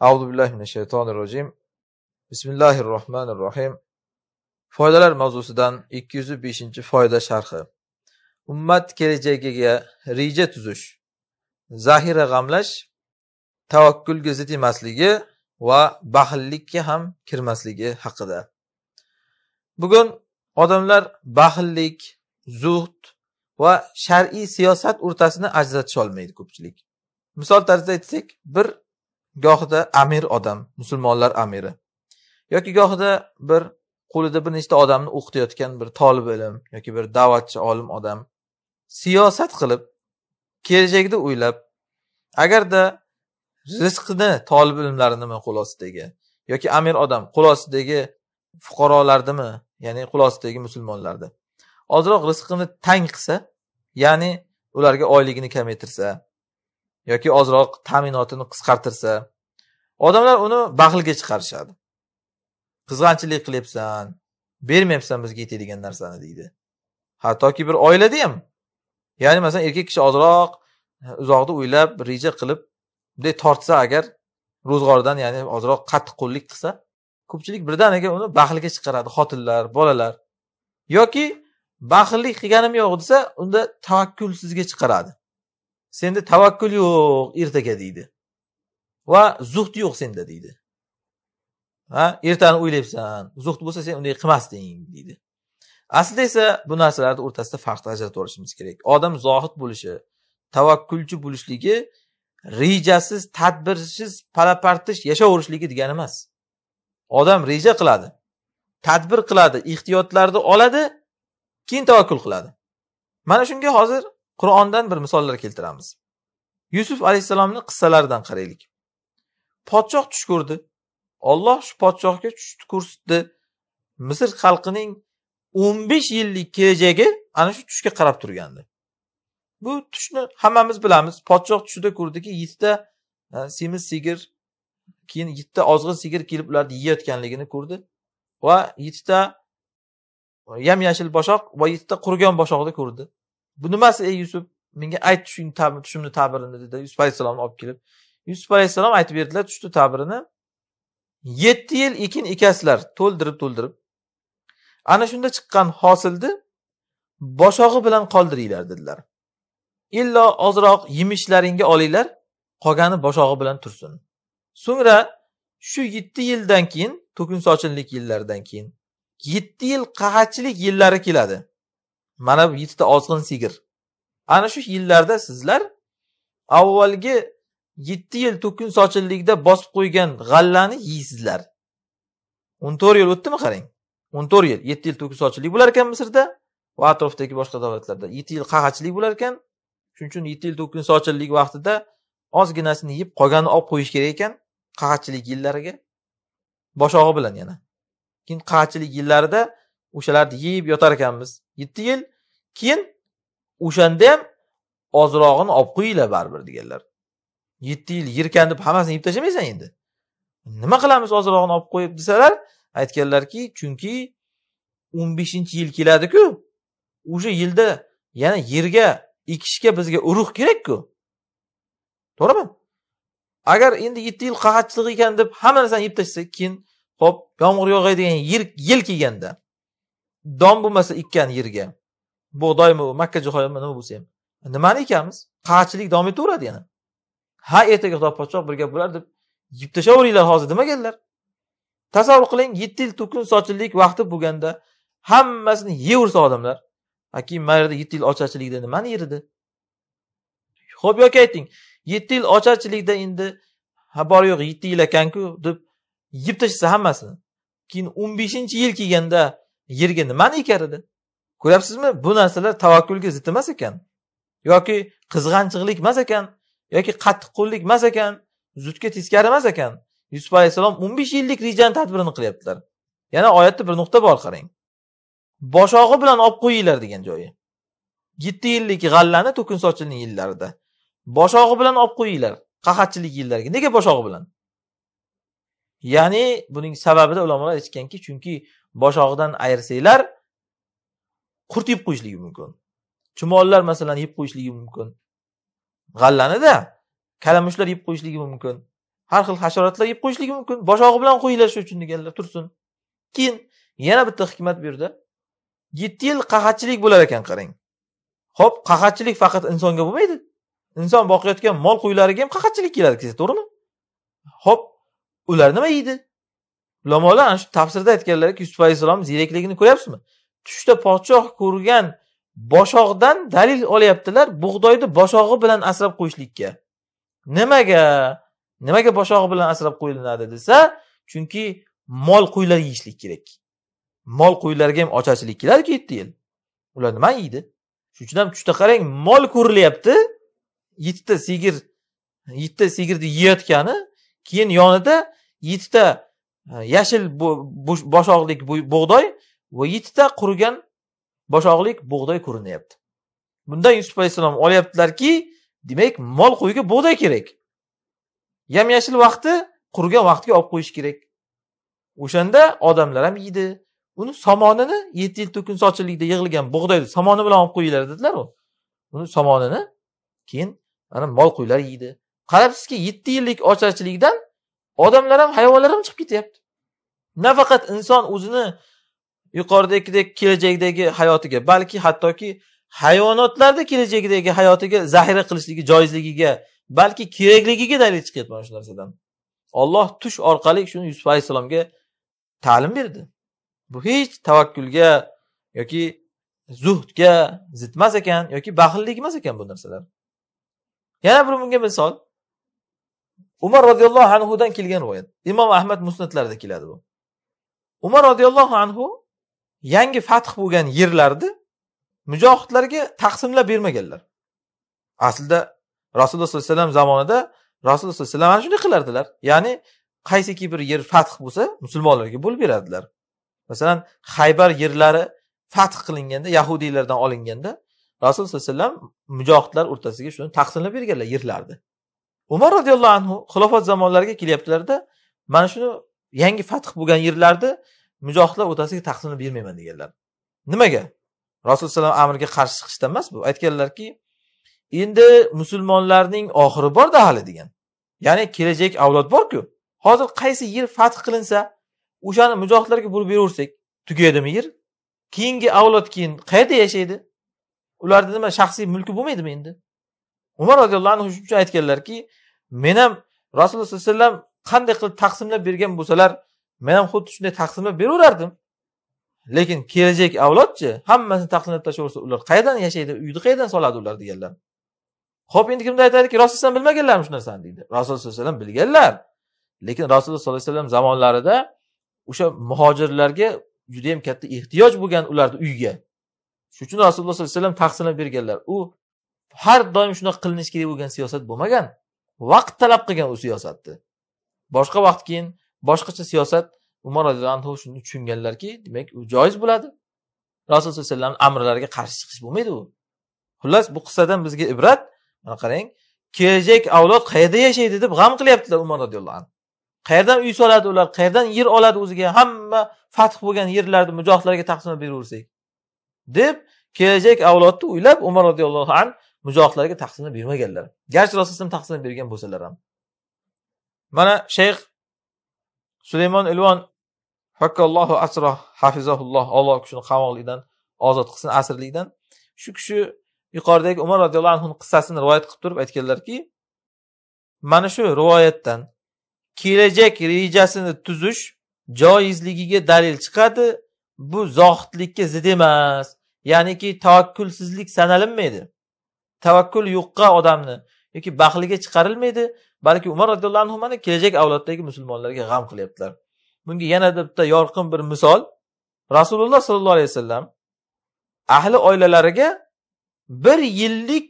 Audu billahi minashaytonir Bismillahir rohmanir rohim. Foydalar mavzusidan 205 foyda sharhi. Ummat kelajagiga reja tuzish, zahira g'amlash, tavakkulga zid emasligi va baxillikka ham kirmasligi haqida. Bugun odamlar baxillik, zuhd va shar'iy siyosat o'rtasini ajratisha olmaydi ko'pchilik. Misol tarzida aytsak, bir gohida amir odam musulmonlar amiri yoki gohida bir qo'lida bir nechta odamni o'qitayotgan bir tolib ilm yoki bir da'vatchi olim odam siyosat qilib kelajakni o'ylab agarda rizqini tolib ilmlarinimi qo'l ostidagi yoki amir odam qo'l ostidagi fuqarolardimi ya'ni qo'l ostidagi musulmonlarni ozroq rizqini tang qilsa ya'ni ularga oyligini kamaytirsa yoki ozroq ta'minotini qisqartirsa odamlar uni baxilga chiqarishadi qizg'anchilik qilyapsan bermayapsan bizga yetadigan narsani deydi hattoki bir oilada ham ya'ni masalan erkak kishi ozroq uzoqni o'ylab reja qilib bunday tortsa agar ro'zg'oridan ya'ni ozroq qattiqqo'llik qilsa ko'pchilik birdaniga uni baxilga chiqaradi xotinlar bolalar yoki baxillik qilganim yo'q desa unda tavakkulsizga chiqaradi senda tavakkul yo'q ertaga deydi va zuhd yo'q senda deydi ha ertani o'ylayapsan zuhd bo'lsa sen unday qilmasding deydi aslida esa bu narsalarni o'rtasida farqni ajratib olishimiz kerak odam zohid bo'lishi tavakkulchi bo'lishligi rejasiz tadbirsiz palapartish yashayverishligi degani emas odam reja qiladi tadbir qiladi ehtiyotlarni oladi keyin tavakkul qiladi mana shunga hozir qur'ondan bir misollar keltiramiz yusuf alayhissalomni qissalaridan qaraylik podshoh tush ko'rdi olloh shu podshohga tush ko'rsatdi misr xalqining o'n besh yillik kelajagi ana shu tushga qarab turgandi bu tushni hammamiz bilamiz podshoh tushida ko'rdiki yettita e, semiz sigir keyin yettita ozg'in sigir kelib ularni yeyayotganligini ko'rdi va yettita yam yashil boshoq va yettita qurigan boshoqni ko'rdi bu nimasi ey yusuf menga ayt tushimni tabirini dedi yusuf alayhissalomni olib kelib yusuf alayhissalom aytib berdilar tushdi tabirini yetti yil ekin ekasizlar to'ldirib to'ldirib ana shunda chiqqan hosilni boshog'i bilan qoldiringlar dedilar illo ozroq yemishlaringga olinglar qolgani boshog'i bilan tursin so'ngra shu yetti yildan keyin to'kin sochinlik yillaridan keyin yetti yil qahatchilik yillari keladi mana bu yettita ozg'in sigir ana shu yillarda sizlar avvalgi yetti yil to'kin sochinlikda bosib qo'ygan g'allani yeysizlar o'n to'rt yil o'tdimi qarang o'n to'rt yil yetti yil to'kin sochinlik bo'lar ekan misrda va atrofdagi boshqa davlatlarda yetti yil qag'achilik bo'lar ekan shuning uchun yetti yil to'kin sochinlik vaqtida ozginasini yeb qolganini olib qo'yish kerak ekan qag'achilik yillariga boshog'i bilan yana keyin qag'achilik yillarida o'shalarni yeb yotar ekanmiz yetti yil keyin o'shanda ham ozrog'ini olib qo'yinglar baribir deganlar yetti yil yirkanib hammasini yeb tashlamaysan endi nima qilamiz ozrog'ini olib qo'yib desalar aytganlarki chunki o'n beshinchi yil keladiku o'sha yilda yana yerga ekishga bizga urug' kerakku to'g'rimi agar endi yetti yil qahatchilik ekan deb hamma narsani yeb tashlasak keyin hop yomg'ir yog'aydigan yil kelganda don bo'lmasa ekkan yerga bug'doymi makkajo'xorimi nima bo'lsa ham nimani ekamiz qahatchilik davom etaveradi yana ha ertaga xudo podshoh bir gap bo'lar deb yeb tashlayveringlar hozir nima dedilar tasavvur qiling yetti yil to'kin sochinlik vaqti bo'lganda hammasini yeyversa odamlar keyin mayda yetti yil ocharchilikda nimani yerdi ho'p yoki ayting yetti yil ocharchilikda endi bor yo'q yetti yil ekanku deb yeb tashlasa hammasini keyin o'n beshinchi yil kelganda yerga nimani ekar edi ko'ryapsizmi bu narsalar tavakkulga zid emas ekan yoki qizg'anchiqlik emas ekan yoki qattiqqo'llik emas ekan zudga teskari emas ekan yusuf alayhissalom o'n besh yillik rejani tadbirini qilyaptilar yana oyatda bir nuqta bor qarang boshog'i bilan olib qo'yinglar degan joyi yetti yillik g'allani to'kin sochinning yillarida boshog'i bilan olib qo'yinglar qahatchilik yillariga nega boshog'i bilan ya'ni buning sababida ulamolar aytishganki chunki boshog'idan ayirsanglar qurt yeb qo'yishligi mumkin chumollar masalan yeb qo'yishligi mumkin g'allanida kalamushlar yeb qo'yishligi mumkin har xil hasharotlar yeb qo'yishligi mumkin boshog'i bilan qo'yilashi uchun deganlar tursin keyin yana bitta hikmat bu yerda yetti yil qahatchilik bo'lar ekan qarang ho'p qahatchilik faqat insonga bo'lmaydi inson boqayotgan mol qo'ylariga ham qahatchilik keladi to'g'rimi ho'p ular nima yeydi ulamolar ana shu tafsirda aytganlarki yusuf alayhissalomni ziyrakligini ko'ryapsizmi tushda podshoh ko'rgan boshog'dan dalil olyaptilar bug'doyni boshog'i bilan asrab qo'yishlikka nimaga nimaga boshog'i bilan asrab qo'yilinadi desa chunki mol qo'ylar yeyishlik kerak mol qo'ylarga ham ocharchilik keladiku yetti yil ular nima yeydi shuning uchun ham tushda qarang mol ko'rilyapti yettita sigir yettita sigirni yeyayotgani keyin yonida yettita e, yashil boshog'lik bug'doy va yettita qurigan boshoqlik bug'doy ko'rinyapti bundan yusuf alayhissalom olyaptilarki demak mol qo'yga bug'doy kerak yam yashil vaqti qurigan vaqtga olib qo'yish kerak o'shanda odamlar ham yeydi uni somonini yetti yil to'kin sochinlikda yig'ilgan bug'doyni somoni bilan olib qo'yinglar dedilar uni somonini keyin mana mol qo'ylar yeydi qarabsizki yetti yillik ocharchilikdan odamlar ham hayvonlar ham chiqib ketyapti nafaqat inson o'zini yuqoridagidek kelajakdagi hayotiga balki hattoki hayvonotlarda kelajakdagi hayotiga zaxira qilishligi joizligiga balki kerakligiga dalil chiqyapti mana shu narsadan olloh tush orqali shuni yusuf alayhissalomga ta'lim berdi bu hech tavakkulga yoki zuhdga zid emas ekan yoki baxillik emas ekan bu narsalar yana bir bunga misol umar roziyallohu anhudan kelgan rivoyat imom ahmad musnatlarida keladi bu umar roziyallohu anhu yangi fath bo'lgan yerlarni mujohidlarga taqsimlab bermaganlar aslida rasululloh sollallohu alayhi vasallam zamonida rasululloh sollallohu alayhi vasallam mana shunday qilardilar ya'ni qaysiki bir yer fath bo'lsa musulmonlarga bo'lib beradilar masalan haybar yerlari fath qilinganda yahudiylardan olinganda rasululloh sollallohu alayhi vasallam mujohidlar o'rtasiga shuni taqsimlab berganlar yerlarni umar roziyallohu anhu xilofat zamonlariga kelyaptilarda mana shuni yangi fath bo'lgan yerlarni mujohidlar o'rtasiga taqsimlab bermayman deganlar nimaga rasululloh alayhi amriga qarshi chiqishdan emas bu aytganlarki endi musulmonlarning oxiri borda hali degan ya'ni kelajak avlod borku hozir qaysi yer fath qilinsa o'shani mujohidlarga bo'lib beraversak tugaydimi yer keyingi avlod keyin qayerda yashaydi ularni nima shaxsiy mulki bo'lmaydimi endi umar roziyallohu anhu shuning uchun aytganlarki men ham rasululloh sallallohu alayhi vasallam qanday qilib taqsimlab bergan bo'lsalar men ham xuddi shunday taqsimlab beraverardim lekin kelajak avlodchi hammasini taqsimlab tashlaversa ular qayerdan yashaydi uyni qayerdan soladi ular deganlar ho'p endi kimdir aytadiki rasululloh bilmaganlarmi shu narsani deydi rasululloh sallallohu alayhi vasallam bilganlar lekin rasululloh sollallohu alayhi vasallam zamonlarida o'sha muhojirlarga judayam katta ehtiyoj bo'lgan ularni uyiga shuning uchun rasululloh sollallohu alayhi vasallam taqsimlab berganlar u har doim shunaqa qilinishi kerak bo'lgan siyosat bo'lmagan vaqt talab qilgan u siyosatni boshqa vaqt keyin boshqacha siyosat umar roziyallohu anhu shuni tushunganlarki demak u joiz bo'ladi rasul sallallohu alayhi vasallamni amrlariga qarshi chiqish bo'lmaydi u xullas bu qissadan bizga ibrat mana qarang kelajak avlod qayerda yashaydi deb g'am qilyaptilar umar roziyallohu anhu qayerdan uy soladi ular qayerdan yer oladi o'ziga hamma fath bo'lgan yerlarni mujohidlarga taqsimlab beraversak deb kelajak avlodni o'ylab umar roziyallohu anhu mujohidlarga taqsimlab bermaganlar garchi rasululloh taqsimlab bergan bo'lsalar ham mana shayx sulaymon ilvon hakkallohu asro hafizahulloh olloh kishini qamoqlikdan ozod qilsin asrlikdan shu kishi yuqoridagi umar roziyallohu anhu qissasini rivoyat qilib turib aytganlarki mana shu rivoyatdan kelajak rejasini tuzish joizligiga dalil chiqadi bu zohidlikka zid emas ya'niki tavakkulsizlik sanalinmaydi tavakkul yo'qqa odamni yoki baxliga chiqarilmaydi balki umar roziyallohu anhuni kelajak avloddagi musulmonlarga g'am qilyaptilar bunga yanada bitta yorqin bir misol rasululloh sollallohu alayhi vasallam ahli oilalariga bir yillik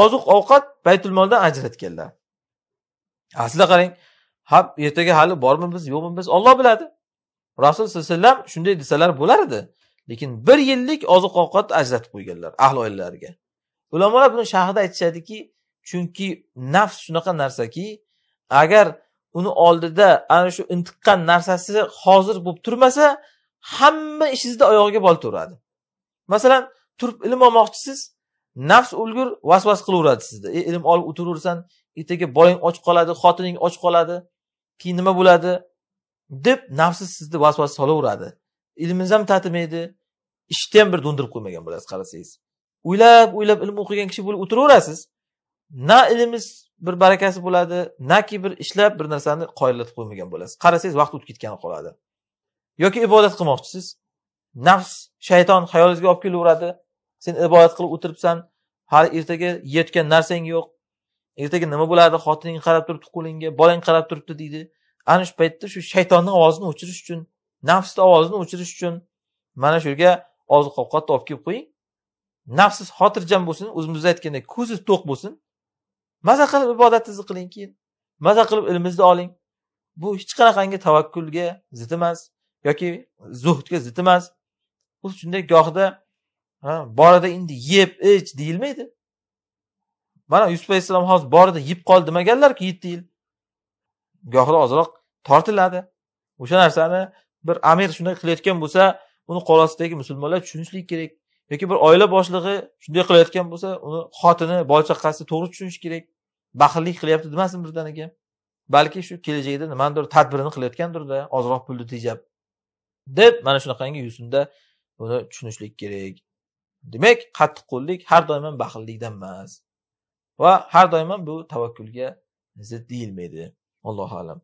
oziq ovqat baytulmoldan ajratganlar aslida qarang ha ertaga hali bormi biz yo'qmi biz olloh biladi rasul sallallohu alayhi vasallam shunday desalar bo'lar edi lekin bir yillik oziq ovqat ajratib qo'yganlar ahli oilalariga ulamolar buni sharhida aytishadiki chunki nafs shunaqa narsaki agar uni oldida ana shu intiqqan narsasi hozir bo'lib turmasa hamma ishingizni oyog'iga boltaveradi masalan turib ilm olmoqchisiz nafs ulgur vasvas qilaveradi sizni e, ilm olib o'tiraversan ertaga bolang och qoladi xotining och qoladi keyin nima bo'ladi deb nafsi sizni vasvas solaveradi ilmingiz ham tatimaydi ishni ham bir do'ndirib qo'ymagan bo'lasiz qarasangiz o'ylab o'ylab ilm o'qigan kishi bo'lib o'tiraverasiz na ilmingiz bir barakasi bo'ladi naki bir ishlab bir narsani qoyillatib qo'ymagan bo'lasiz qarasangiz vaqt o'tib ketgani qoladi yoki ibodat qilmoqchisiz nafs shayton xayolingizga olib kelaveradi sen ibodat qilib o'tiribsan hali ertaga yeyotgan narsang yo'q ertaga nima bo'ladi xotining qarab turibdi qo'lingga bolang qarab turibdi deydi ana shu paytda shu shaytonni ovozini o'chirish uchun nafsni ovozini o'chirish uchun mana shu yerga oziq ovqatni olib kelib qo'ying nafsiz xotirjam bo'lsin o'zimizda aytgandek ko'zi to'q bo'lsin maza qilib ibodatingizni qiling keyin maza qilib ilmingizni oling bu hech qanaqangi tavakkulga zid emas yoki zuhdga zid emas u shunday gohida borida endi yeb ich deyilmaydi mana yusuf alayhissalom hozir borida yeb qol demaganlarku yetti yil gohida ozroq tortiladi o'sha narsani bir amir shunday qilayotgan bo'lsa uni qo'l ostidagi musulmonlar tushunishlik kerak yoki bir oila boshlig'i shunday qilayotgan bo'lsa uni xotini bola chaqasi to'g'ri tushunish kerak baxillik qilyapti demasin birdaniga balki shu kelajakda nimanidir tadbirini qilayotgandirda ozroq pulni tejab deb mana shunaqangi yo'sinda buni tushunishlik kerak demak qattiqqo'llik har doim ham baxillikdan emas va har doim ham bu tavakkulga zid deyilmaydi allohu alam